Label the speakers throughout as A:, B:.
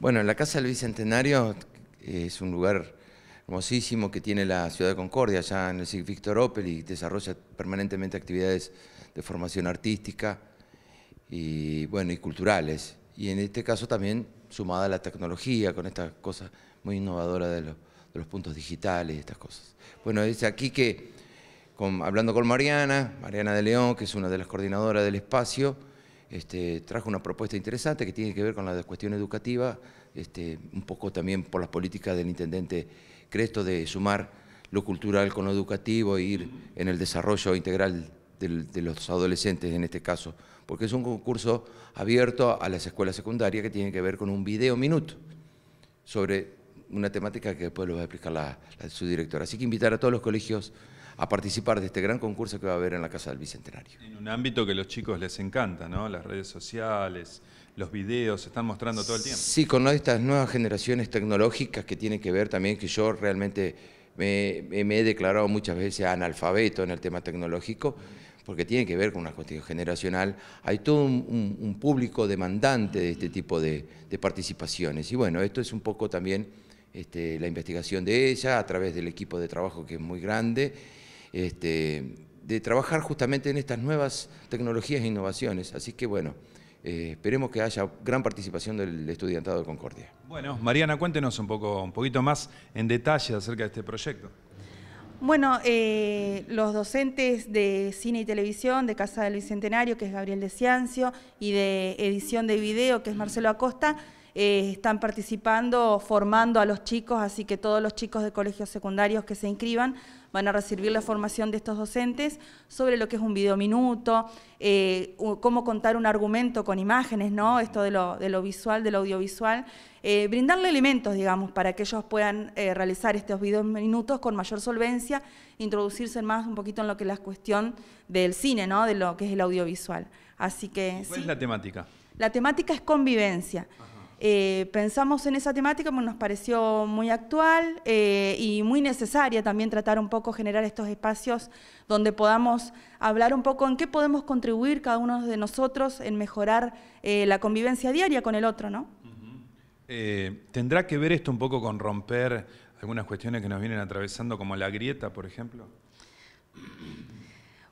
A: Bueno, la Casa del Bicentenario eh, es un lugar hermosísimo que tiene la ciudad de Concordia, allá en el SIG Víctor Opel, y desarrolla permanentemente actividades de formación artística y, bueno, y culturales. Y en este caso también sumada a la tecnología, con estas cosa muy innovadora de, los puntos digitales y estas cosas. Bueno, es aquí que, hablando con Mariana, Mariana de León, que es una de las coordinadoras del espacio, este, trajo una propuesta interesante que tiene que ver con la cuestión educativa, este, un poco también por las políticas del intendente Cresto de sumar lo cultural con lo educativo e ir en el desarrollo integral de los adolescentes en este caso, porque es un concurso abierto a las escuelas secundarias que tiene que ver con un video minuto sobre una temática que después lo va a explicar su la Así que invitar a todos los colegios a participar de este gran concurso que va a haber en la Casa del Bicentenario.
B: En un ámbito que a los chicos les encanta, ¿no? Las redes sociales, los videos, se están mostrando todo el tiempo.
A: Sí, con estas nuevas generaciones tecnológicas que tienen que ver también que yo realmente me, he declarado muchas veces analfabeto en el tema tecnológico, porque tiene que ver con una cuestión generacional. Hay todo un, público demandante de este tipo de, participaciones. Y bueno, esto es un poco también este, la investigación de ella a través del equipo de trabajo que es muy grande este, de trabajar justamente en estas nuevas tecnologías e innovaciones. Así que bueno, eh, esperemos que haya gran participación del estudiantado de Concordia.
B: Bueno, Mariana, cuéntenos un poco, un poquito más en detalle acerca de este proyecto.
C: Bueno, eh, los docentes de cine y televisión de Casa del Bicentenario, que es Gabriel de Ciancio, y de edición de video, que es Marcelo Acosta, eh, están participando, formando a los chicos, así que todos los chicos de colegios secundarios que se inscriban van a recibir la formación de estos docentes sobre lo que es un videominuto, eh, cómo contar un argumento con imágenes, ¿no? Esto de lo, de lo visual, del audiovisual, eh, brindarle elementos, digamos, para que ellos puedan realizar estos minutos con mayor solvencia, introducirse más un poquito en lo que es la cuestión del cine, ¿no? De lo que es el audiovisual. Así que. ¿Cuál es la temática? La temática es convivencia. Ajá. Eh, pensamos en esa temática porque nos pareció muy actual eh, y muy necesaria también tratar un poco, generar estos espacios donde podamos hablar un poco en qué podemos contribuir cada uno de nosotros en mejorar eh, la convivencia diaria con el otro, ¿no?
B: ¿Tendrá que ver esto un poco con romper algunas cuestiones que nos vienen atravesando, como la grieta, por ejemplo?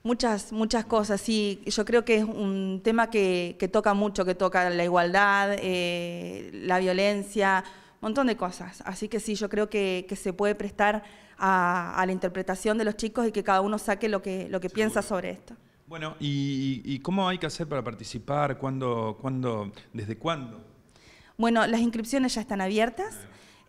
C: muchas, muchas cosas. Sí, yo creo que es un tema que, toca mucho, que toca la igualdad, eh, la violencia, un montón de cosas. Así que sí, yo creo que, se puede prestar a, la interpretación de los chicos y que cada uno saque lo que, lo que piensa sobre esto.
B: Bueno, ¿y, cómo hay que hacer para participar? ¿Cuándo, cuándo, ¿Desde cuándo?
C: Bueno, las inscripciones ya están abiertas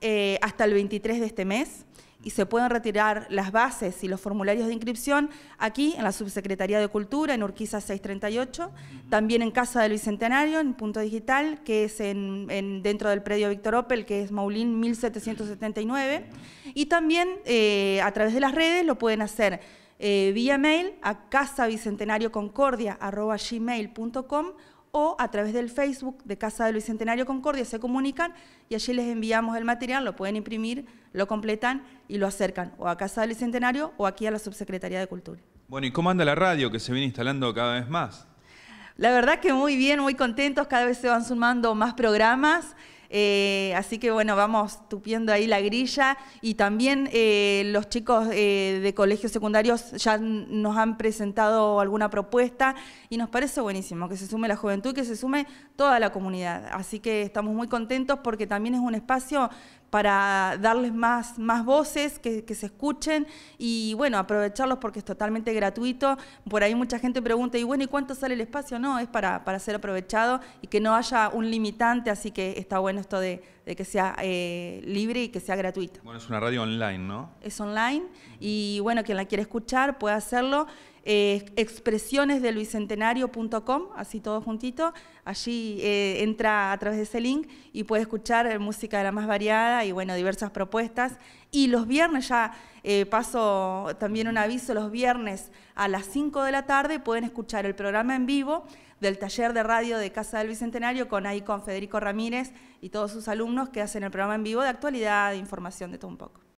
C: eh, hasta el 23 de este mes y se pueden retirar las bases y los formularios de inscripción aquí en la Subsecretaría de Cultura, en Urquiza 638, también en Casa del Bicentenario, en Punto Digital, que es en, dentro del predio Víctor Opel, que es Maulín 1779, y también eh, a través de las redes lo pueden hacer eh, vía mail a casabicentenarioconcordia.gmail.com o a través del Facebook de Casa del Bicentenario Concordia se comunican y allí les enviamos el material, lo pueden imprimir, lo completan y lo acercan o a Casa del Bicentenario o aquí a la Subsecretaría de Cultura.
B: Bueno, ¿y cómo anda la radio que se viene instalando cada vez más?
C: La verdad que muy bien, muy contentos, cada vez se van sumando más programas. Eh, así que bueno, vamos tupiendo ahí la grilla y también eh, los chicos eh, de colegios secundarios ya nos han presentado alguna propuesta y nos parece buenísimo que se sume la juventud, que se sume toda la comunidad. Así que estamos muy contentos porque también es un espacio para darles más, más voces, que, que, se escuchen y bueno, aprovecharlos porque es totalmente gratuito. Por ahí mucha gente pregunta, y bueno, ¿y cuánto sale el espacio? No, es para, para ser aprovechado y que no haya un limitante, así que está bueno esto de, que sea eh, libre y que sea gratuita. Bueno,
B: es una radio online, ¿no?
C: Es online y bueno, quien la quiere escuchar puede hacerlo eh, así todo juntito. Allí eh, entra a través de ese link y puede escuchar eh, música de la más variada y bueno, diversas propuestas. Y los viernes, ya eh, paso también un aviso, los viernes a las 5 de la tarde pueden escuchar el programa en vivo del taller de radio de Casa del Bicentenario con ahí con Federico Ramírez y todos sus alumnos que hacen el programa en vivo de actualidad, de información, de todo un poco.